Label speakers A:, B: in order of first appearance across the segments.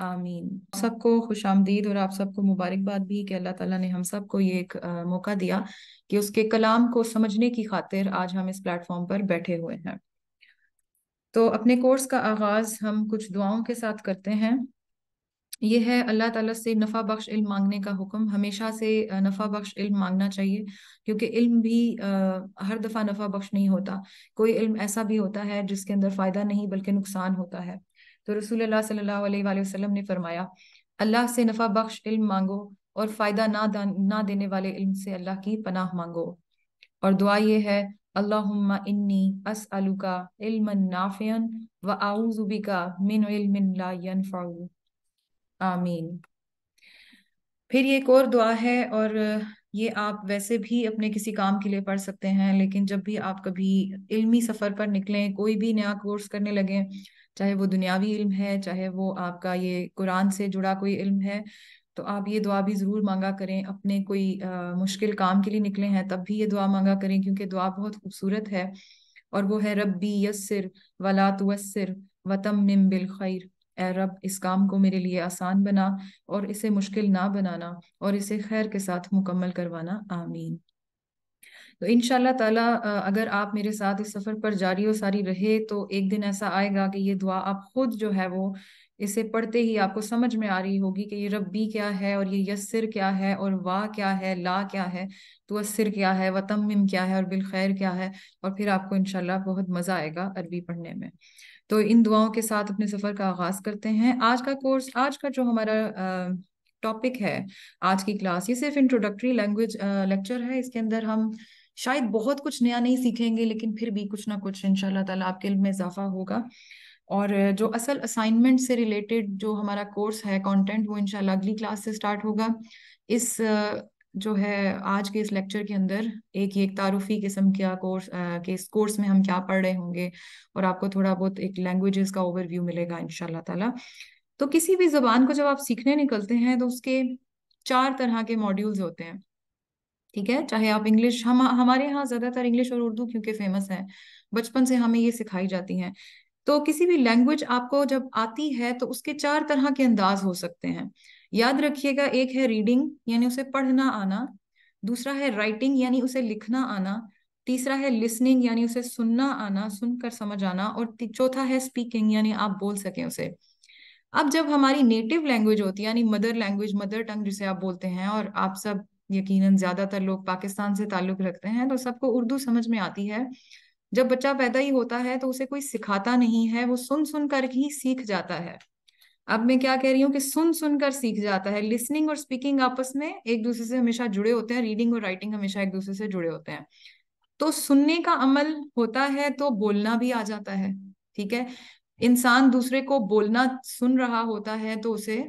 A: आमीन हाँ। सबको खुश आमदीद और आप सबको मुबारकबाद भी कि अल्लाह ताला ने हम सबको ये एक आ, मौका दिया कि उसके कलाम को समझने की खातिर आज हम इस प्लेटफॉर्म पर बैठे हुए हैं तो अपने कोर्स का आगाज हम कुछ दुआओं के साथ करते हैं यह है अल्लाह ताला से नफ़ा बख्श इल्म मांगने का हुक्म हमेशा से नफ़ा बख्श इल्म मांगना चाहिए क्योंकि इल्म भी आ, हर दफ़ा नफ़ा बख्श नहीं होता कोई इल्म ऐसा भी होता है जिसके अंदर फ़ायदा नहीं बल्कि नुकसान होता है तो रसूल सल्लल्लाहु अलैहि ने फरमाया अल्लाह से नफा बख्श इल्म मांगो और फ़ायदा ना ना देने वाले इल्म से अल्लाह की पनाह मांगो और दुआ ये है अल्लाहुम्मा इन्नी असअलुका इल्मन नाफियन व आऊजु मिन इल्मिन ला यनफउ आमीन फिर ये एक और दुआ है और ये आप वैसे भी अपने किसी काम के लिए पढ़ सकते हैं लेकिन जब भी आप कभी इल्मी सफ़र पर निकलें कोई भी नया कोर्स करने लगें चाहे वो दुनियावी इल्म है चाहे वो आपका ये कुरान से जुड़ा कोई इल्म है तो आप ये दुआ भी ज़रूर मांगा करें अपने कोई आ, मुश्किल काम के लिए निकले हैं तब भी ये दुआ मांगा करें क्योंकि दुआ बहुत खूबसूरत है और वो है रब्बी यसर वला तुवस्सिर वतम मिम बिल खैर ए रब इस काम को मेरे लिए आसान बना और इसे मुश्किल ना बनाना और इसे खैर के साथ मुकम्मल करवाना आमीन तो इन ताला अगर आप मेरे साथ इस सफर पर जारी और सारी रहे तो एक दिन ऐसा आएगा कि ये दुआ आप खुद जो है वो इसे पढ़ते ही आपको समझ में आ रही होगी कि ये रब्बी क्या है और ये यस्सिर क्या है और वाह क्या है ला क्या है तो असर क्या है वतमिम क्या है और बिलखैर क्या है और फिर आपको इनशाला बहुत मज़ा आएगा अरबी पढ़ने में तो इन दुआओं के साथ अपने सफ़र का आगाज़ करते हैं आज का कोर्स आज का जो हमारा टॉपिक है आज की क्लास ये सिर्फ इंट्रोडक्टरी लैंग्वेज लेक्चर है इसके अंदर हम शायद बहुत कुछ नया नहीं सीखेंगे लेकिन फिर भी कुछ ना कुछ इनशाला तला आपके इल्म में इजाफा होगा और जो असल असाइनमेंट से रिलेटेड जो हमारा कोर्स है कंटेंट वो इनशाला अगली क्लास से स्टार्ट होगा इस जो है आज के इस लेक्चर के अंदर एक एक तारुफी किस्म का कोर्स के इस कोर्स में हम क्या पढ़ रहे होंगे और आपको थोड़ा बहुत एक लैंग्वेजेस का ओवरव्यू मिलेगा इनशाला ताला तो किसी भी जबान को जब आप सीखने निकलते हैं तो उसके चार तरह के मॉड्यूल्स होते हैं ठीक है चाहे आप इंग्लिश हम हमारे यहाँ ज्यादातर इंग्लिश और उर्दू क्योंकि फेमस है बचपन से हमें ये सिखाई जाती है तो किसी भी लैंग्वेज आपको जब आती है तो उसके चार तरह के अंदाज हो सकते हैं याद रखिएगा एक है रीडिंग यानी उसे पढ़ना आना दूसरा है राइटिंग यानी उसे लिखना आना तीसरा है लिसनिंग यानी उसे सुनना आना सुनकर समझ आना और चौथा है स्पीकिंग यानी आप बोल सकें उसे अब जब हमारी नेटिव लैंग्वेज होती है यानी मदर लैंग्वेज मदर टंग जिसे आप बोलते हैं और आप सब यकीनन ज्यादातर लोग पाकिस्तान से ताल्लुक रखते हैं तो सबको उर्दू समझ में आती है जब बच्चा पैदा ही होता है तो उसे कोई सिखाता नहीं है वो सुन सुन कर ही सीख जाता है अब मैं क्या कह रही हूँ कि सुन सुन कर सीख जाता है लिसनिंग और स्पीकिंग आपस में एक दूसरे से हमेशा जुड़े होते हैं रीडिंग और राइटिंग हमेशा एक दूसरे से जुड़े होते हैं तो सुनने का अमल होता है तो बोलना भी आ जाता है ठीक है इंसान दूसरे को बोलना सुन रहा होता है तो उसे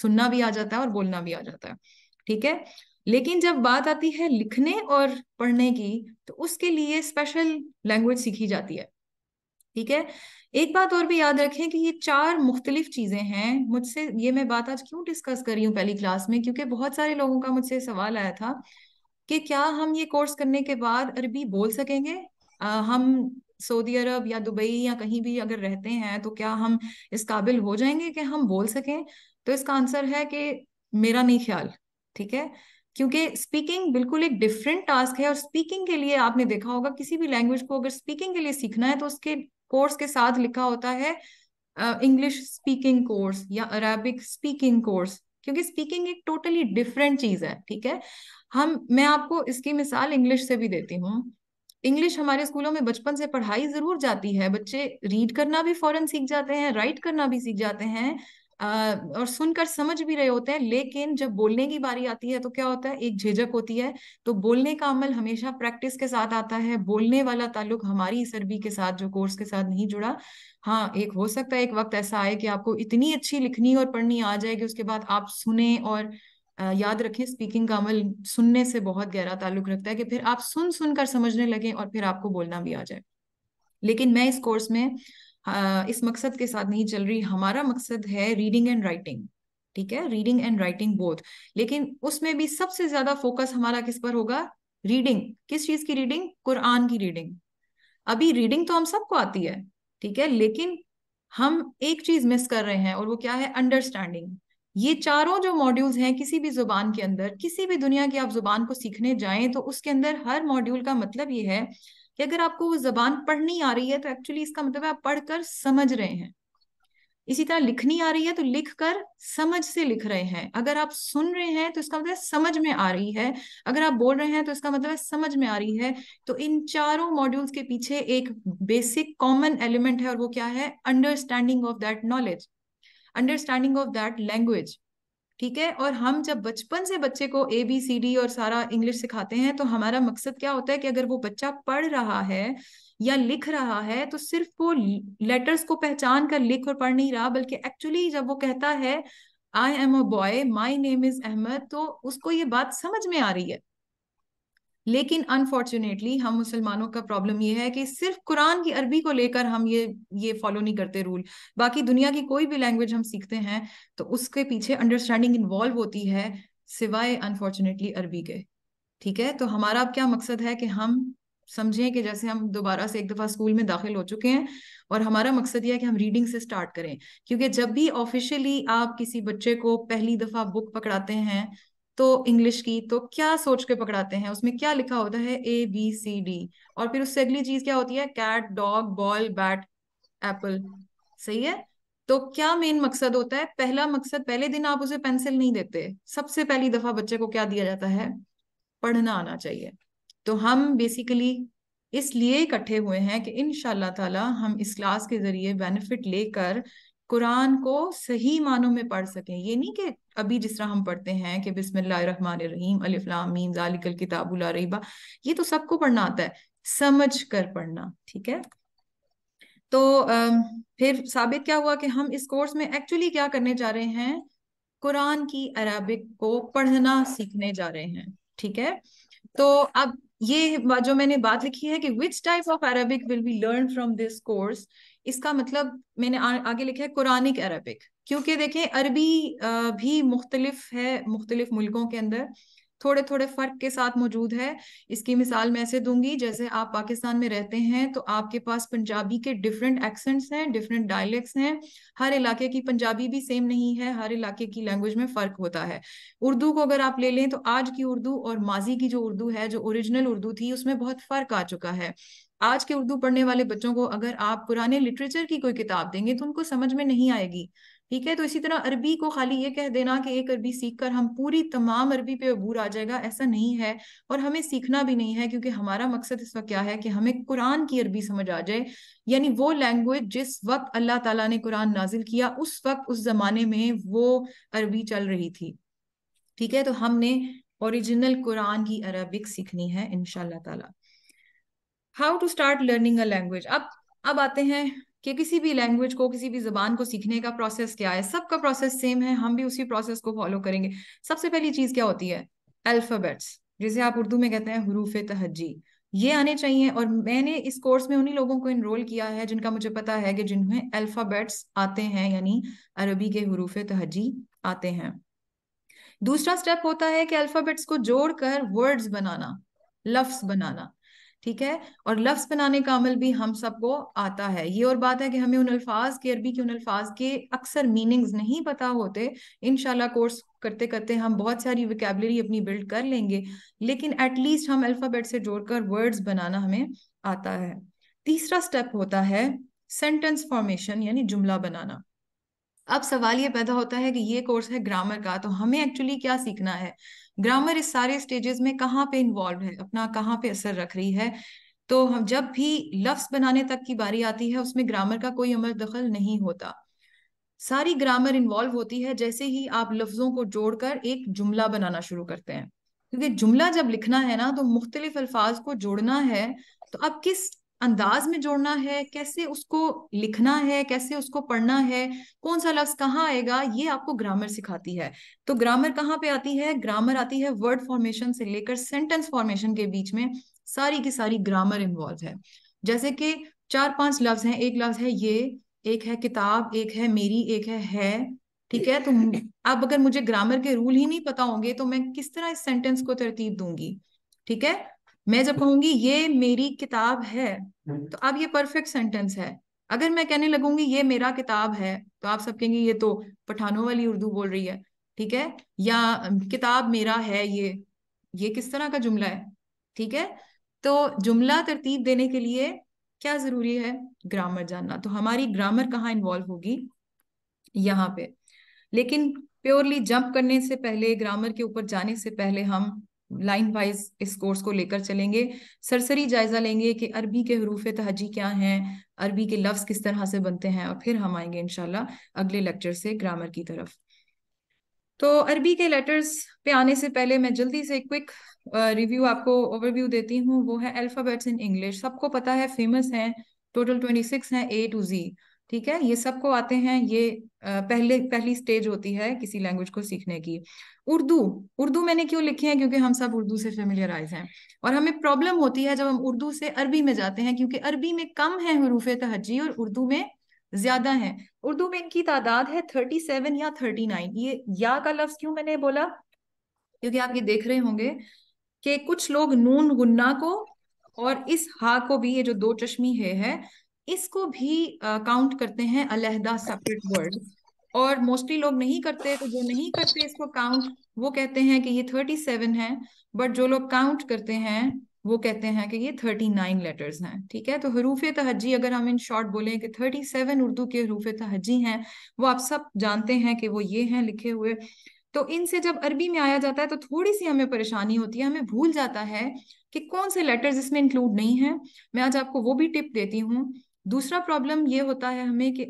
A: सुनना भी आ जाता है और बोलना भी आ जाता है ठीक है लेकिन जब बात आती है लिखने और पढ़ने की तो उसके लिए स्पेशल लैंग्वेज सीखी जाती है ठीक है एक बात और भी याद रखें कि ये चार मुख्तलिफ चीज़ें हैं मुझसे ये मैं बात आज क्यों डिस्कस कर रही हूँ पहली क्लास में क्योंकि बहुत सारे लोगों का मुझसे सवाल आया था कि क्या हम ये कोर्स करने के बाद अरबी बोल सकेंगे आ, हम सऊदी अरब या दुबई या कहीं भी अगर रहते हैं तो क्या हम इस काबिल हो जाएंगे कि हम बोल सकें तो इसका आंसर है कि मेरा नहीं ख्याल ठीक है क्योंकि स्पीकिंग बिल्कुल एक डिफरेंट टास्क है और स्पीकिंग के लिए आपने देखा होगा किसी भी लैंग्वेज को अगर स्पीकिंग के लिए सीखना है तो उसके कोर्स के साथ लिखा होता है इंग्लिश स्पीकिंग कोर्स या अरेबिक स्पीकिंग कोर्स क्योंकि स्पीकिंग एक टोटली डिफरेंट चीज है ठीक है हम मैं आपको इसकी मिसाल इंग्लिश से भी देती हूँ इंग्लिश हमारे स्कूलों में बचपन से पढ़ाई जरूर जाती है बच्चे रीड करना भी फॉरन सीख जाते हैं राइट करना भी सीख जाते हैं आ, और सुनकर समझ भी रहे होते हैं लेकिन जब बोलने की बारी आती है तो क्या होता है एक झिझक होती है तो बोलने का अमल हमेशा प्रैक्टिस के साथ आता है बोलने वाला ताल्लुक हमारी सरबी के साथ जो कोर्स के साथ नहीं जुड़ा हाँ एक हो सकता है एक वक्त ऐसा आए कि आपको इतनी अच्छी लिखनी और पढ़नी आ जाएगी उसके बाद आप सुने और याद रखें स्पीकिंग का अमल सुनने से बहुत गहरा ताल्लुक रखता है कि फिर आप सुन सुनकर समझने लगे और फिर आपको बोलना भी आ जाए लेकिन मैं इस कोर्स में हाँ, इस मकसद के साथ नहीं चल रही हमारा मकसद है रीडिंग एंड राइटिंग ठीक है रीडिंग एंड राइटिंग बोथ लेकिन उसमें भी सबसे ज्यादा फोकस हमारा किस पर होगा रीडिंग किस चीज की रीडिंग कुरान की रीडिंग अभी रीडिंग तो हम सबको आती है ठीक है लेकिन हम एक चीज मिस कर रहे हैं और वो क्या है अंडरस्टैंडिंग ये चारों जो मॉड्यूल्स हैं किसी भी जुबान के अंदर किसी भी दुनिया की आप जुबान को सीखने जाएं तो उसके अंदर हर मॉड्यूल का मतलब ये है कि अगर आपको वो जबान पढ़नी आ रही है तो एक्चुअली इसका मतलब आप पढ़कर समझ रहे हैं इसी तरह लिखनी आ रही है तो लिख कर समझ से लिख रहे हैं अगर आप सुन रहे हैं तो इसका मतलब समझ में आ रही है अगर आप बोल रहे हैं तो इसका मतलब समझ में आ रही है तो इन चारों मॉड्यूल्स के पीछे एक बेसिक कॉमन एलिमेंट है और वो क्या है understanding of that knowledge understanding of that language ठीक है और हम जब बचपन से बच्चे को ए बी सी डी और सारा इंग्लिश सिखाते हैं तो हमारा मकसद क्या होता है कि अगर वो बच्चा पढ़ रहा है या लिख रहा है तो सिर्फ वो लेटर्स को पहचान कर लिख और पढ़ नहीं रहा बल्कि एक्चुअली जब वो कहता है I am a boy my name is Ahmad तो उसको ये बात समझ में आ रही है लेकिन अनफॉर्चुनेटली हम मुसलमानों का प्रॉब्लम ये है कि सिर्फ कुरान की अरबी को लेकर हम ये ये फॉलो नहीं करते रूल बाकी दुनिया की कोई भी लैंग्वेज हम सीखते हैं तो उसके पीछे अंडरस्टैंडिंग इन्वॉल्व होती है सिवाय अनफॉर्चुनेटली अरबी के ठीक है तो हमारा अब क्या मकसद है कि हम समझें कि जैसे हम दोबारा से एक दफा स्कूल में दाखिल हो चुके हैं और हमारा मकसद यह है कि हम रीडिंग से स्टार्ट करें क्योंकि जब भी ऑफिशियली आप किसी बच्चे को पहली दफा बुक पकड़ाते हैं तो इंग्लिश की तो क्या सोच के पकड़ाते हैं उसमें क्या लिखा होता है ए बी सी डी और फिर उससे अगली चीज क्या होती है cat dog ball bat apple सही है तो क्या मेन मकसद होता है पहला मकसद पहले दिन आप उसे पेंसिल नहीं देते सबसे पहली दफा बच्चे को क्या दिया जाता है पढ़ना आना चाहिए तो हम बेसिकली इसलिए इकट्ठे हुए हैं कि इन ताला हम इस क्लास के जरिए बेनिफिट लेकर कुरान को सही मानों में पढ़ सकें ये नहीं कि अभी जिस तरह हम पढ़ते हैं कि बिस्मिल्लाहिर्रहमानिर्रहीम अलिफ लाम मीम जालिकल किताबुल रहीबा ये तो सबको पढ़ना आता है समझ कर पढ़ना ठीक है तो फिर साबित क्या हुआ कि हम इस कोर्स में एक्चुअली क्या करने जा रहे हैं कुरान की अरबिक को पढ़ना सीखने जा रहे हैं ठीक है तो अब ये जो मैंने बात लिखी है कि which type of Arabic will be learn from this course इसका मतलब मैंने आ, आगे लिखा है कुरानिक अरबिक क्योंकि देखें अरबी भी मुख्तलिफ है मुख्तलिफ मुल्कों के अंदर थोड़े थोड़े फर्क के साथ मौजूद है इसकी मिसाल मैं ऐसे दूंगी जैसे आप पाकिस्तान में रहते हैं तो आपके पास पंजाबी के डिफरेंट एक्सेंट्स हैं डिफरेंट डायलेक्ट्स हैं हर इलाके की पंजाबी भी सेम नहीं है हर इलाके की लैंग्वेज में फर्क होता है उर्दू को अगर आप ले लें तो आज की उर्दू और माजी की जो उर्दू है जो ओरिजिनल उर्दू थी उसमें बहुत फर्क आ चुका है आज के उर्दू पढ़ने वाले बच्चों को अगर आप पुराने लिटरेचर की कोई किताब देंगे तो उनको समझ में नहीं आएगी ठीक है तो इसी तरह अरबी को खाली ये कह देना कि एक अरबी सीखकर हम पूरी तमाम अरबी पे अबूर आ जाएगा ऐसा नहीं है और हमें सीखना भी नहीं है क्योंकि हमारा मकसद इस वक्त क्या है कि हमें कुरान की अरबी समझ आ जाए यानी वो लैंग्वेज जिस वक्त अल्लाह ताला ने कुरान नाजिल किया उस वक्त उस जमाने में वो अरबी चल रही थी ठीक है तो हमने ओरिजिनल कुरान की अरबिक सीखनी है इनशाला how to start learning a language अब अब आते हैं कि किसी भी लैंग्वेज को किसी भी जबान को सीखने का प्रोसेस क्या है सबका प्रोसेस सेम है हम भी उसी प्रोसेस को फॉलो करेंगे सबसे पहली चीज क्या होती है अल्फाबेट्स जिसे आप उर्दू में कहते हैं हरूफ तहजी ये आने चाहिए और मैंने इस कोर्स में उन्हीं लोगों को इनरोल किया है जिनका मुझे पता है कि जिन्हें अल्फाबेट्स आते हैं यानी अरबी के हरूफ तहजी आते हैं दूसरा स्टेप होता है कि अल्फाबेट्स को जोड़कर वर्ड्स बनाना लफ्स बनाना ठीक है और लफ्स बनाने का अमल भी हम सबको आता है ये और बात है कि हमें उन अल्फाज के अरबी के उन अल्फाज के अक्सर मीनिंग्स नहीं पता होते इनशाला कोर्स करते करते हम बहुत सारी विकेबलरी अपनी बिल्ड कर लेंगे लेकिन एटलीस्ट हम अल्फ़ाबेट से जोड़कर वर्ड्स बनाना हमें आता है तीसरा स्टेप होता है सेंटेंस फॉर्मेशन यानी जुमला बनाना अब सवाल ये पैदा होता है कि ये कोर्स है ग्रामर का तो हमें एक्चुअली क्या सीखना है ग्रामर इस सारे स्टेजेस में कहाँ पे इन्वॉल्व है अपना कहाँ पे असर रख रही है तो हम जब भी लफ्स बनाने तक की बारी आती है उसमें ग्रामर का कोई अमल दखल नहीं होता सारी ग्रामर इन्वॉल्व होती है जैसे ही आप लफ्जों को जोड़कर एक जुमला बनाना शुरू करते हैं क्योंकि जुमला जब लिखना है ना तो मुख्तलिफ अल्फाज को जोड़ना है तो आप किस अंदाज में जोड़ना है कैसे उसको लिखना है कैसे उसको पढ़ना है कौन सा लफ्ज कहाँ आएगा ये आपको ग्रामर सिखाती है तो ग्रामर कहाँ पे आती है ग्रामर आती है वर्ड फॉर्मेशन से लेकर सेंटेंस फॉर्मेशन के बीच में सारी की सारी ग्रामर इन्वॉल्व है जैसे कि चार पांच लफ्ज हैं एक लफ्ज है ये एक है किताब एक है मेरी एक है है ठीक है तो अब अगर मुझे ग्रामर के रूल ही नहीं पता होंगे तो मैं किस तरह इस सेंटेंस को तरतीब दूंगी ठीक है मैं जब कहूंगी ये मेरी किताब है हम्म। तो अब ये परफेक्ट सेंटेंस है अगर मैं कहने लगूंगी ये मेरा किताब है तो आप सब कहेंगे ये तो पठानों वाली उर्दू बोल रही है ठीक है या किताब मेरा है ये ये किस तरह का जुमला है ठीक है तो जुमला तरतीब देने के लिए क्या जरूरी है ग्रामर जानना तो हमारी ग्रामर कहाँ इन्वॉल्व होगी यहाँ पे लेकिन प्योरली जंप करने से पहले ग्रामर के ऊपर जाने से पहले हम लाइन वाइज इस कोर्स को लेकर चलेंगे सरसरी जायजा लेंगे कि अरबी के हरूफ तहजी क्या हैं अरबी के लफ्ज किस तरह से बनते हैं और फिर हम आएंगे इनशाला अगले लेक्चर से ग्रामर की तरफ तो अरबी के लेटर्स पे आने से पहले मैं जल्दी से क्विक रिव्यू आपको ओवरव्यू देती हूँ वो है अल्फ़ाबेट्स इन इंग्लिश सबको पता है फेमस हैं टोटल ट्वेंटी सिक्स हैं ए टू जी ठीक है ये सबको आते हैं ये पहले पहली स्टेज होती है किसी लैंग्वेज को सीखने की उर्दू उर्दू मैंने क्यों लिखे हैं क्योंकि हम सब उर्दू से फेमिलियराइज हैं और हमें प्रॉब्लम होती है जब हम उर्दू से अरबी में जाते हैं क्योंकि अरबी में कम है हरूफ तहजी और उर्दू में ज्यादा है उर्दू में इनकी तादाद है थर्टी सेवन या थर्टी नाइन ये या का लफ्ज क्यों मैंने बोला क्योंकि आप ये देख रहे होंगे कि कुछ लोग नून गुन्ना को और इस हा को भी ये जो दो चश्मी है, है इसको भी काउंट uh, करते हैं अलहदा सेपरेट वर्ड और मोस्टली लोग नहीं करते तो जो नहीं करते इसको काउंट वो कहते हैं कि ये थर्टी सेवन है बट जो लोग काउंट करते हैं वो कहते हैं कि ये थर्टी नाइन लेटर्स हैं ठीक है तो हरूफ तहजी अगर हम इन शॉर्ट बोलें कि थर्टी सेवन उर्दू के हरूफ तहजी हैं वो आप सब जानते हैं कि वो ये हैं लिखे हुए तो इनसे जब अरबी में आया जाता है तो थोड़ी सी हमें परेशानी होती है हमें भूल जाता है कि कौन से लेटर्स इसमें इंक्लूड नहीं है मैं आज आपको वो भी टिप देती हूँ दूसरा प्रॉब्लम ये होता है हमें कि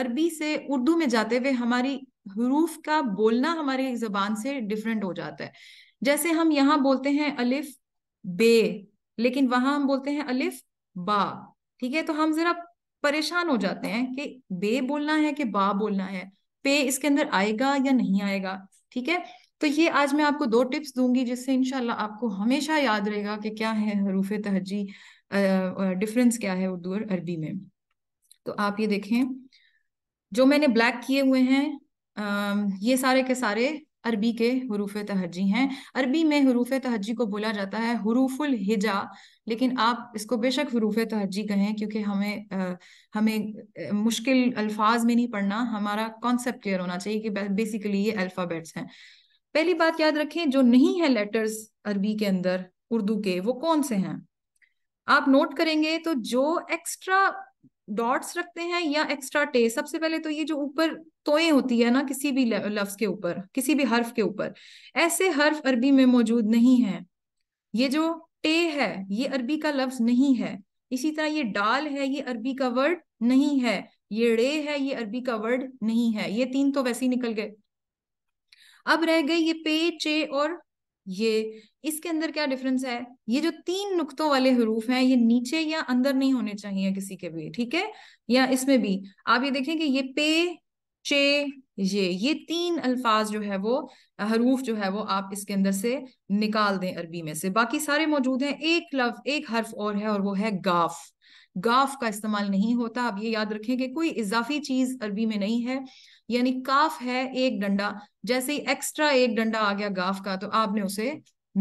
A: अरबी से उर्दू में जाते हुए हमारी हरूफ का बोलना हमारी जबान से डिफरेंट हो जाता है जैसे हम यहाँ बोलते हैं अलिफ बे लेकिन वहां हम बोलते हैं अलिफ बा ठीक है तो हम जरा परेशान हो जाते हैं कि बे बोलना है कि बा बोलना है पे इसके अंदर आएगा या नहीं आएगा ठीक है तो ये आज मैं आपको दो टिप्स दूंगी जिससे इनशाला आपको हमेशा याद रहेगा कि क्या है हरूफ तहजी डिफरेंस क्या है उर्दू और अरबी में तो आप ये देखें जो मैंने ब्लैक किए हुए हैं ये सारे के सारे अरबी के हरूफ तहजी हैं अरबी में हरूफ तहजी को बोला जाता है हरूफुल हिजा लेकिन आप इसको बेशक हरूफ तहजी कहें क्योंकि हमें आ, हमें मुश्किल अल्फाज में नहीं पढ़ना हमारा कॉन्सेप्ट क्लियर होना चाहिए कि बेसिकली ये अल्फ़ाबेट्स हैं पहली बात याद रखें जो नहीं है लेटर्स अरबी के अंदर उर्दू के वो कौन से हैं आप नोट करेंगे तो जो एक्स्ट्रा डॉट्स रखते हैं या एक्स्ट्रा टे सबसे पहले तो ये जो ऊपर तोए होती है ना किसी भी लफ्ज के ऊपर किसी भी हर्फ के ऊपर ऐसे हर्फ अरबी में मौजूद नहीं है ये जो टे है ये अरबी का लफ्ज नहीं है इसी तरह ये डाल है ये अरबी का वर्ड नहीं है ये रे है ये अरबी का वर्ड नहीं है ये तीन तो वैसे ही निकल गए अब रह गए ये पे चे और ये इसके अंदर क्या डिफरेंस है ये जो तीन नुक्तों वाले हरूफ हैं ये नीचे या अंदर नहीं होने चाहिए किसी के भी ठीक है या इसमें भी आप ये देखें कि ये पे चे ये ये तीन अल्फाज जो है वो हरूफ जो है वो आप इसके अंदर से निकाल दें अरबी में से बाकी सारे मौजूद हैं एक लफ एक हर्फ और है और वो है गाफ गाफ का इस्तेमाल नहीं होता आप ये याद रखें कि कोई इजाफी चीज अरबी में नहीं है यानी काफ है एक डंडा जैसे ही एक्स्ट्रा एक डंडा आ गया गाफ का तो आपने उसे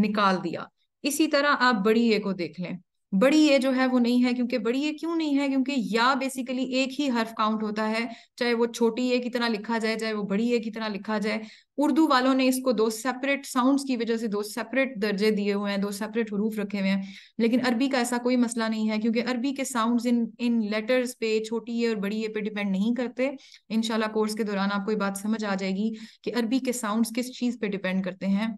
A: निकाल दिया इसी तरह आप बड़ी ए को देख लें बड़ी ये जो है वो नहीं है क्योंकि बड़ी ये क्यों नहीं है क्योंकि या बेसिकली एक ही हर्फ काउंट होता है चाहे वो छोटी ए की तरह लिखा जाए चाहे वो बड़ी ए की तरह लिखा जाए उर्दू वालों ने इसको दो सेपरेट साउंड्स की वजह से दो सेपरेट दर्जे दिए हुए हैं दो सेपरेट हरूफ रखे हुए हैं लेकिन अरबी का ऐसा कोई मसला नहीं है क्योंकि अरबी के साउंड इन इन लेटर्स पे छोटी ए और बड़ी ये पे डिपेंड नहीं करते इनशाला कोर्स के दौरान आपको ये बात समझ आ जाएगी कि अरबी के साउंड किस चीज पे डिपेंड करते हैं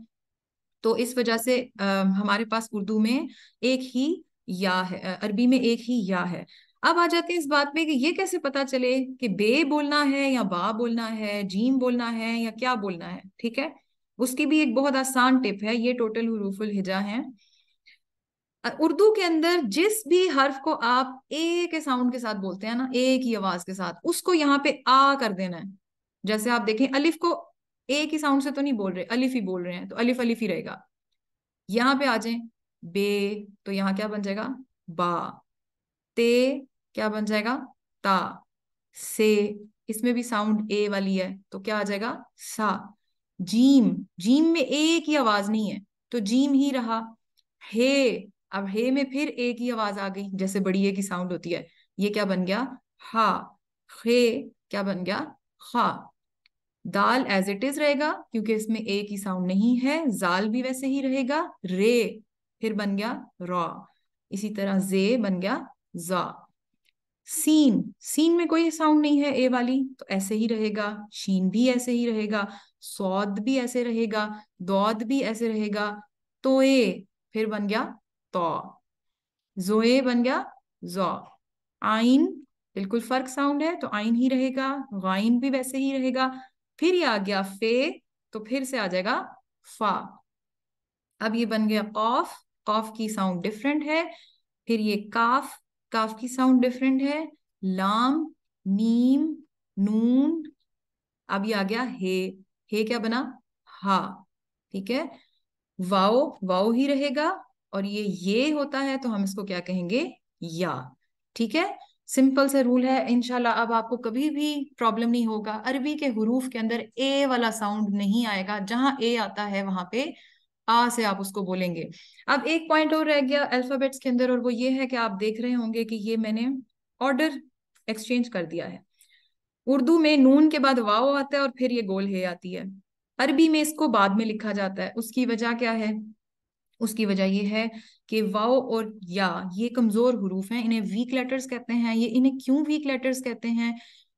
A: तो इस वजह से आ, हमारे पास उर्दू में एक ही या है अरबी में एक ही या है अब आ जाते हैं इस बात में कि ये कैसे पता चले कि बे बोलना है या बा बोलना है जीम बोलना है या क्या बोलना है ठीक है उसकी भी एक बहुत आसान टिप है ये टोटल हरूफुल हिजा है उर्दू के अंदर जिस भी हर्फ को आप ए के साउंड के साथ बोलते हैं ना एक ही आवाज के साथ उसको यहाँ पे आ कर देना है जैसे आप देखें अलिफ को ए की साउंड से तो नहीं बोल रहे अलिफ ही बोल रहे हैं तो अलिफ अलिफ ही रहेगा यहाँ पे आ जाए बे तो यहाँ क्या बन जाएगा बा ते क्या बन जाएगा ता से इसमें भी साउंड ए वाली है तो क्या आ जाएगा सा जीम जीम में ए की आवाज नहीं है तो जीम ही रहा हे अब हे में फिर ए की आवाज आ गई जैसे बड़ी ए की साउंड होती है ये क्या बन गया हा हे क्या बन गया खा दाल एज इट इज रहेगा क्योंकि इसमें ए की साउंड नहीं है जाल भी वैसे ही रहेगा रे फिर बन गया रॉ इसी तरह जे बन गया जा सीन सीन में कोई साउंड नहीं है ए वाली तो ऐसे ही रहेगा शीन भी ऐसे ही रहेगा सौद भी ऐसे रहेगा दौद भी ऐसे रहेगा तो ए फिर बन गया तो जोए बन गया जो आइन बिल्कुल फर्क साउंड है तो आइन ही रहेगा गाइन भी वैसे ही रहेगा फिर ये आ गया फे तो फिर से आ जाएगा फा अब ये बन गया ऑफ कॉफ की साउंड डिफरेंट है फिर ये काफ काफ की साउंड डिफरेंट है लाम नीम नून अब ये आ गया हे हे क्या बना हा ठीक है वाओ वाओ ही रहेगा और ये ये होता है तो हम इसको क्या कहेंगे या ठीक है सिंपल से रूल है इनशाला अब आपको कभी भी प्रॉब्लम नहीं होगा अरबी के हरूफ के अंदर ए वाला साउंड नहीं आएगा जहां ए आता है वहां पे आ से आप उसको बोलेंगे अब एक पॉइंट और रह गया अल्फाबेट्स के अंदर और वो ये है कि आप देख रहे होंगे कि ये मैंने ऑर्डर एक्सचेंज कर दिया है उर्दू में नून के बाद वाओ आता है और फिर ये गोल हे आती है अरबी में इसको बाद में लिखा जाता है उसकी वजह क्या है उसकी वजह यह है कि वाओ और या ये कमजोर हरूफ हैं इन्हें वीक लेटर्स कहते हैं ये इन्हें क्यों वीक लेटर्स कहते हैं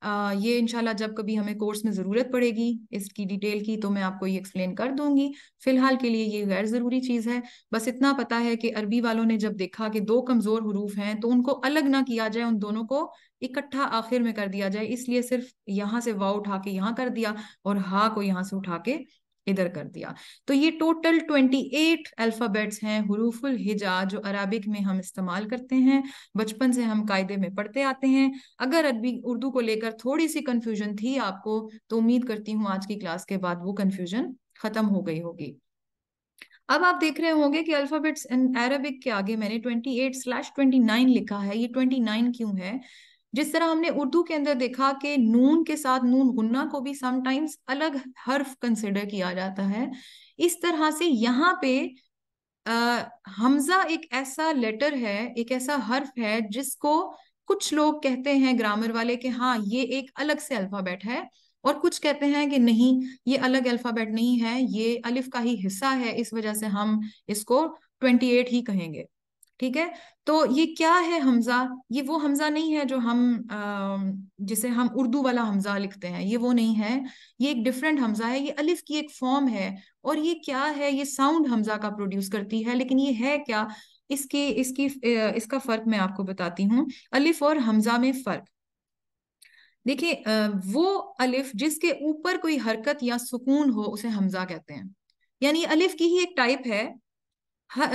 A: ये इनशाला जब कभी हमें कोर्स में ज़रूरत पड़ेगी इसकी डिटेल की तो मैं आपको ये एक्सप्लेन कर दूंगी फिलहाल के लिए ये गैर ज़रूरी चीज़ है बस इतना पता है कि अरबी वालों ने जब देखा कि दो कमज़ोर हरूफ हैं तो उनको अलग ना किया जाए उन दोनों को इकट्ठा आखिर में कर दिया जाए इसलिए सिर्फ यहाँ से वाह उठा के यहाँ कर दिया और हा को यहाँ से उठा के इधर कर दिया तो ये टोटल 28 अल्फाबेट्स हैं हरूफुल हिजा जो अरबिक में हम इस्तेमाल करते हैं बचपन से हम कायदे में पढ़ते आते हैं अगर अरबी उर्दू को लेकर थोड़ी सी कन्फ्यूजन थी आपको तो उम्मीद करती हूँ आज की क्लास के बाद वो कन्फ्यूजन खत्म हो गई होगी अब आप देख रहे होंगे कि अल्फाबेट्स इन अरबिक के आगे मैंने 28 स्लैश 29 लिखा है ये 29 क्यों है जिस तरह हमने उर्दू के अंदर देखा कि नून के साथ नून गुन्ना को भी समटाइम्स अलग हर्फ कंसिडर किया जाता है इस तरह से यहाँ पे आ, हमजा एक ऐसा लेटर है एक ऐसा हर्फ है जिसको कुछ लोग कहते हैं ग्रामर वाले कि हाँ ये एक अलग से अल्फाबेट है और कुछ कहते हैं कि नहीं ये अलग अल्फाबेट नहीं है ये अलिफ का ही हिस्सा है इस वजह से हम इसको 28 ही कहेंगे ठीक है तो ये क्या है हमजा ये वो हमजा नहीं है जो हम जिसे हम उर्दू वाला हमजा लिखते हैं ये वो नहीं है ये एक डिफरेंट हमजा है ये अलिफ की एक फॉर्म है और ये क्या है ये साउंड हमजा का प्रोड्यूस करती है लेकिन ये है क्या इसकी इसकी इसका फर्क मैं आपको बताती हूँ अलिफ और हमजा में फर्क देखिए वो अलिफ जिसके ऊपर कोई हरकत या सुकून हो उसे हमजा कहते हैं यानी अलिफ की ही एक टाइप है हाँ,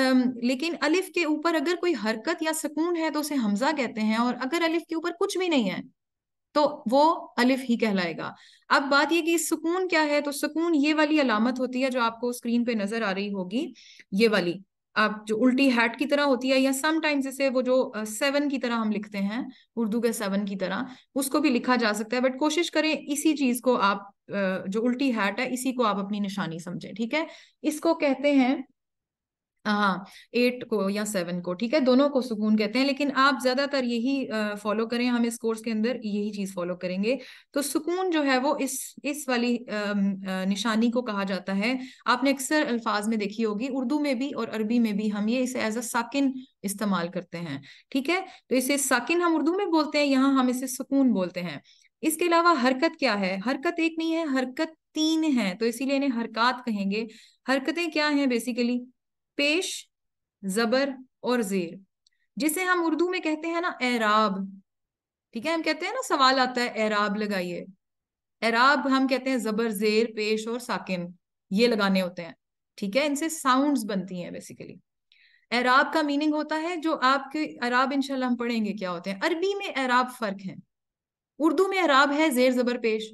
A: लेकिन अलिफ के ऊपर अगर कोई हरकत या सुकून है तो उसे हमजा कहते हैं और अगर अलिफ के ऊपर कुछ भी नहीं है तो वो अलिफ ही कहलाएगा अब बात ये कि सुकून क्या है तो सुकून ये वाली अलामत होती है जो आपको स्क्रीन पे नजर आ रही होगी ये वाली आप जो उल्टी हैट की तरह होती है या समटाइम्स इसे वो जो सेवन की तरह हम लिखते हैं उर्दू के सेवन की तरह उसको भी लिखा जा सकता है बट कोशिश करें इसी चीज को आप जो उल्टी हैट है इसी को आप अपनी निशानी समझें ठीक है इसको कहते हैं हाँ एट को या सेवन को ठीक है दोनों को सुकून कहते हैं लेकिन आप ज्यादातर यही फॉलो करें हम इस कोर्स के अंदर यही चीज फॉलो करेंगे तो सुकून जो है वो इस इस वाली निशानी को कहा जाता है आपने अक्सर अल्फाज में देखी होगी उर्दू में भी और अरबी में भी हम ये इसे एज अ साकिन इस्तेमाल करते हैं ठीक है तो इसे साकिन हम उर्दू में बोलते हैं यहाँ हम इसे सुकून बोलते हैं इसके अलावा हरकत क्या है हरकत एक नहीं है हरकत तीन है तो इसीलिए इन्हें हरकत कहेंगे हरकतें क्या हैं बेसिकली पेश जबर और जेर जिसे हम उर्दू में कहते हैं ना एराब ठीक है हम कहते हैं ना सवाल आता है एराब लगाइए एराब हम कहते हैं जबर जेर पेश और साकिन ये लगाने होते हैं ठीक है इनसे साउंड्स बनती हैं बेसिकली एराब का मीनिंग होता है जो आपके अराब इंशाल्लाह हम पढ़ेंगे क्या होते हैं अरबी में एराब फर्क है उर्दू में अराब है जेर जबर पेश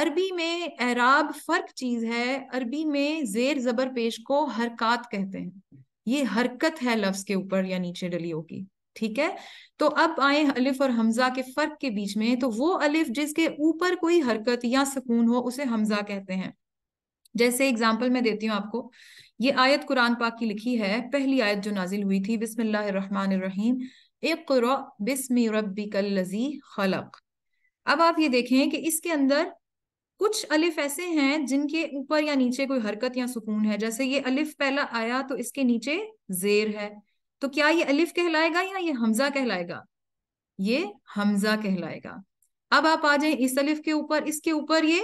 A: अरबी में एराब फर्क चीज है अरबी में जेर जबर पेश को हरकत कहते हैं ये हरकत है लफ्ज के ऊपर या नीचे डली होगी ठीक है तो अब आए अलिफ और हमजा के फर्क के बीच में तो वो अलिफ जिसके ऊपर कोई हरकत या सुकून हो उसे हमजा कहते हैं जैसे एग्जाम्पल मैं देती हूँ आपको ये आयत कुरान पाक की लिखी है पहली आयत जो नाजिल हुई थी बिस्मिल्लाहिर्रहमानिर्रहीम इकरा बिस्मि रब्बिकल लजी खलक अब आप ये देखें कि इसके अंदर कुछ अलिफ ऐसे हैं जिनके ऊपर या नीचे कोई हरकत या सुकून है जैसे ये अलिफ पहला आया तो इसके नीचे जेर है तो क्या ये अलिफ कहलाएगा या ये हमजा कहलाएगा ये हमजा कहलाएगा अब आप आ जाए इस अलिफ के ऊपर इसके ऊपर ये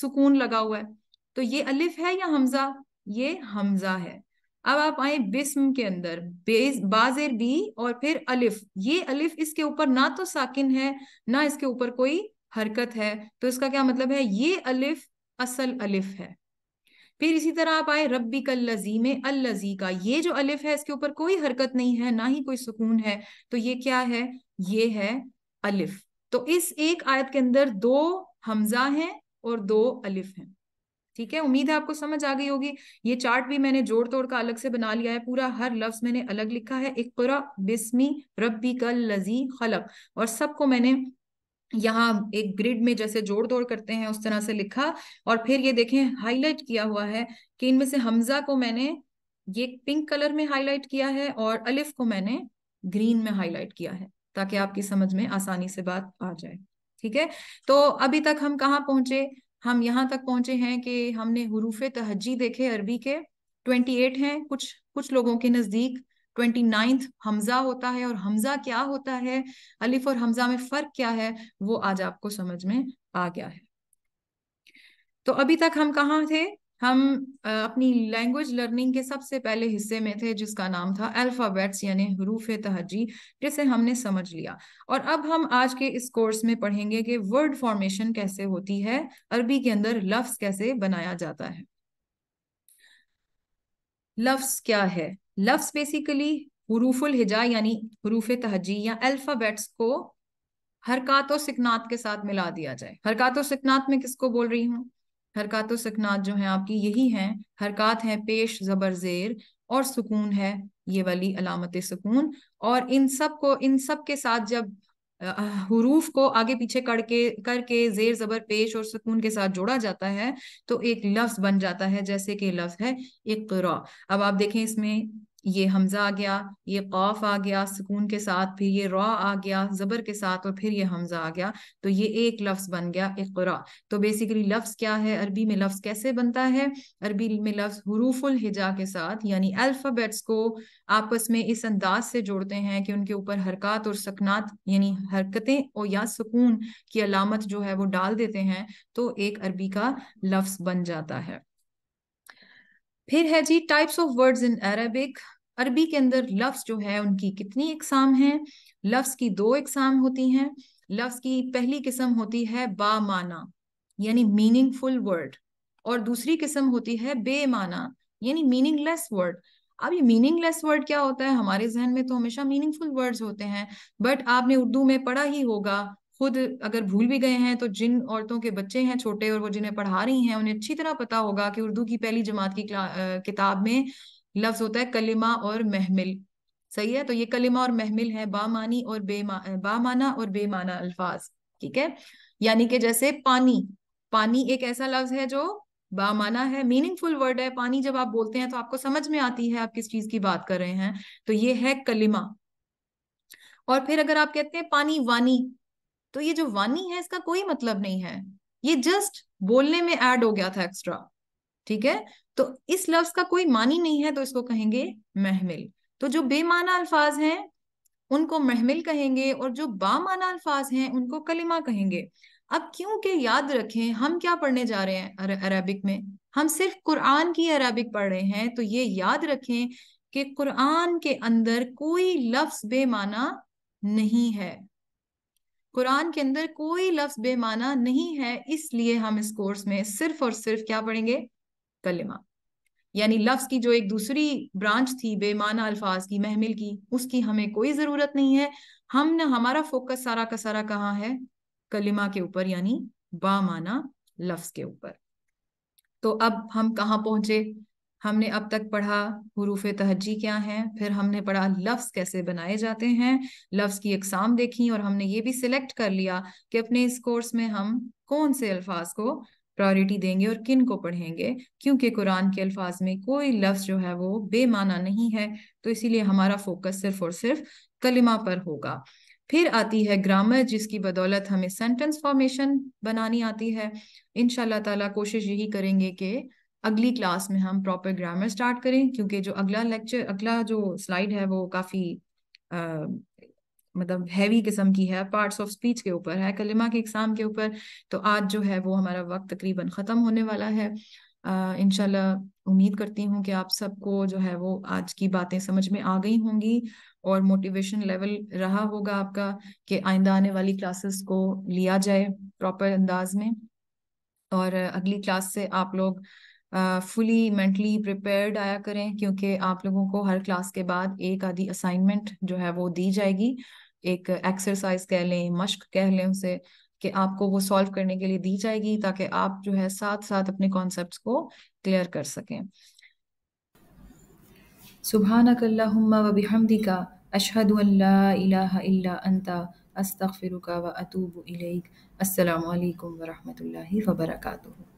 A: सुकून लगा हुआ है तो ये अलिफ है या हमजा ये हमजा है अब आप आए बिस्म के अंदर बेज बाजेर बी और फिर अलिफ ये अलिफ इसके ऊपर ना तो साकिन है ना इसके ऊपर कोई हरकत है तो इसका क्या मतलब है ये अलिफ असल अलिफ है फिर इसी तरह आप आए रब्बी कल लजीम अल लजी का ये जो अलिफ है इसके ऊपर कोई हरकत नहीं है ना ही कोई सुकून है तो ये क्या है ये है अलिफ तो इस एक आयत के अंदर दो हमजा हैं और दो अलिफ हैं ठीक है उम्मीद है आपको समझ आ गई होगी ये चार्ट भी मैंने जोड़ तोड़ का अलग से बना लिया है पूरा हर लफ्ज मैंने अलग लिखा है इकरा बिस्मी रब्बी कल लजी खलक और सबको मैंने यहाँ एक ग्रिड में जैसे जोड़ तोड़ करते हैं उस तरह से लिखा और फिर ये देखें हाईलाइट किया हुआ है कि इनमें से हमजा को मैंने ये पिंक कलर में हाईलाइट किया है और अलिफ को मैंने ग्रीन में हाईलाइट किया है ताकि आपकी समझ में आसानी से बात आ जाए ठीक है तो अभी तक हम कहाँ पहुंचे हम यहाँ तक पहुंचे हैं कि हमने हरूफ तहजी देखे अरबी के ट्वेंटी एट हैं कुछ कुछ लोगों के नजदीक ट्वेंटी नाइन्थ हमजा होता है और हमजा क्या होता है अलिफ और हमजा में फर्क क्या है वो आज आपको समझ में आ गया है तो अभी तक हम कहाँ थे हम अपनी लैंग्वेज लर्निंग के सबसे पहले हिस्से में थे जिसका नाम था अल्फ़ाबेट्स यानी हरूफ तहजी जिसे हमने समझ लिया और अब हम आज के इस कोर्स में पढ़ेंगे कि वर्ड फॉर्मेशन कैसे होती है अरबी के अंदर लफ्ज़ कैसे बनाया जाता है लफ्ज़ क्या है लफ्स बेसिकली हरूफुल हिजा यानी हरूफ तहजी या अल्फ़ाबेट्स को हरकत और सिकनात के साथ मिला दिया जाए हरकत और सिकनात में किसको बोल रही हूँ हरकत और सिकनात जो है आपकी यही है हरकत है पेश जबर जेर और सुकून है ये वाली अलामत सुकून और इन सब को इन सब के साथ जब हरूफ को आगे पीछे करके करके जेर जबर पेश और सुकून के साथ जोड़ा जाता है तो एक लफ्ज बन जाता है जैसे कि लफ्ज है इकरा अब आप देखें इसमें ये हमजा आ गया ये खौफ आ गया सुकून के साथ फिर ये रॉ आ गया जबर के साथ और फिर ये हमजा आ गया तो ये एक लफ्ज बन गया एक तो बेसिकली लफ्ज क्या है अरबी में लफ्ज कैसे बनता है अरबी में लफ्ज हरूफुल हिजा के साथ यानी अल्फ़ाबेट्स को आपस में इस अंदाज से जोड़ते हैं कि उनके ऊपर हरकत और सकनात यानी हरकतें और या सुकून की अलामत जो है वो डाल देते हैं तो एक अरबी का लफ्ज बन जाता है फिर है जी types of words in Arabic अरबी के अंदर लफ्ज जो है उनकी कितनी इकसाम है लफ्स की दो इकसाम होती हैं लफ्स की पहली किस्म होती है बा माना यानी मीनिंगफुल वर्ड और दूसरी किस्म होती है बेमाना यानी मीनिंगलेस वर्ड अब ये मीनिंगलेस वर्ड क्या होता है हमारे जहन में तो हमेशा मीनिंगफुल वर्ड्स होते हैं बट आपने उर्दू में पढ़ा ही होगा खुद अगर भूल भी गए हैं तो जिन औरतों के बच्चे हैं छोटे और वो जिन्हें पढ़ा रही हैं उन्हें अच्छी तरह पता होगा कि उर्दू की पहली जमात की किताब में लफ्ज होता है कलिमा और महमिल सही है तो ये कलिमा और महमिल है बामानी और बेमा बामाना और बेमाना अल्फाज ठीक है यानी कि जैसे पानी पानी एक ऐसा लफ्ज है जो बामाना है मीनिंगफुल वर्ड है पानी जब आप बोलते हैं तो आपको समझ में आती है आप किस चीज की बात कर रहे हैं तो ये है कलिमा और फिर अगर आप कहते हैं पानी वानी तो ये जो वानी है इसका कोई मतलब नहीं है ये जस्ट बोलने में एड हो गया था एक्स्ट्रा ठीक है तो इस लफ्ज का कोई मानी नहीं है तो इसको कहेंगे महमिल तो जो बेमाना अल्फाज हैं उनको महमिल कहेंगे और जो बामाना अल्फाज हैं उनको कलिमा कहेंगे अब क्योंकि याद रखें हम क्या पढ़ने जा रहे हैं अरबिक में हम सिर्फ कुरान की अरबिक पढ़ रहे हैं तो ये याद रखें कि कुरान के अंदर कोई लफ्ज बेमाना नहीं है कुरान के अंदर कोई लफ्ज बेमाना नहीं है इसलिए हम इस कोर्स में सिर्फ और सिर्फ क्या पढ़ेंगे कलिमा यानी लफ्ज की जो एक दूसरी ब्रांच थी बेमाना अल्फाज की महमिल की उसकी हमें कोई जरूरत नहीं है हमने हमारा फोकस सारा का सारा कहाँ है कलिमा के ऊपर यानी बामाना लफ्ज के ऊपर तो अब हम कहाँ पहुंचे हमने अब तक पढ़ा हरूफ तहजी क्या हैं फिर हमने पढ़ा लफ्ज़ कैसे बनाए जाते हैं लफ्ज़ की अकसाम देखी और हमने ये भी सिलेक्ट कर लिया कि अपने इस कोर्स में हम कौन से अल्फाज को प्रायोरिटी देंगे और किन को पढ़ेंगे क्योंकि कुरान के अल्फाज में कोई लफ्ज जो है वो बेमाना नहीं है तो इसीलिए हमारा फोकस सिर्फ और सिर्फ कलिमा पर होगा फिर आती है ग्रामर जिसकी बदौलत हमें सेंटेंस फॉर्मेशन बनानी आती है इन ताला कोशिश यही करेंगे कि अगली क्लास में हम प्रॉपर ग्रामर स्टार्ट करें क्योंकि जो अगला लेक्चर अगला जो स्लाइड है वो काफ़ी मतलब हैवी किस्म की है पार्ट्स ऑफ स्पीच के ऊपर है कलिमा के एग्जाम के ऊपर तो आज जो है वो हमारा वक्त तकरीबन ख़त्म होने वाला है इनशाला उम्मीद करती हूँ कि आप सबको जो है वो आज की बातें समझ में आ गई होंगी और मोटिवेशन लेवल रहा होगा आपका कि आइंदा आने वाली क्लासेस को लिया जाए प्रॉपर अंदाज में और अगली क्लास से आप लोग फुली मेंटली प्रिपेयर्ड आया करें क्योंकि आप लोगों को हर क्लास के बाद एक आधी असाइनमेंट जो है वो दी जाएगी एक एक्सरसाइज कह लें मश्क कह लें उसे कि आपको वो सॉल्व करने के लिए दी जाएगी ताकि आप जो है साथ साथ अपने कॉन्सेप्ट को क्लियर कर सकें सुबहानकल्लाहुम्मा व बिहमदिका अशहदु अल्ला इलाहा इल्ला अंता अस्तगफिरुका व अतूबु इलैक अस्सलाम वालेकुम व